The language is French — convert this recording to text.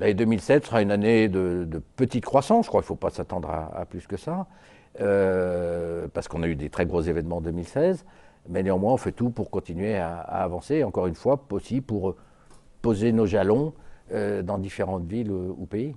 L'année 2007 sera une année de, petite croissance, je crois il ne faut pas s'attendre à, plus que ça, euh, parce qu'on a eu des très gros événements en 2016, mais néanmoins on fait tout pour continuer à, avancer, encore une fois aussi pour poser nos jalons euh, dans différentes villes ou pays.